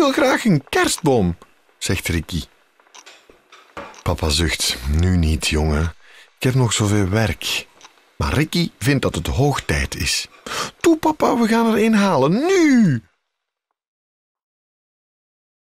wil graag een kerstboom, zegt Ricky. Papa zucht, nu niet, jongen. Ik heb nog zoveel werk. Maar Ricky vindt dat het hoog tijd is. Toe, papa, we gaan er een halen, nu!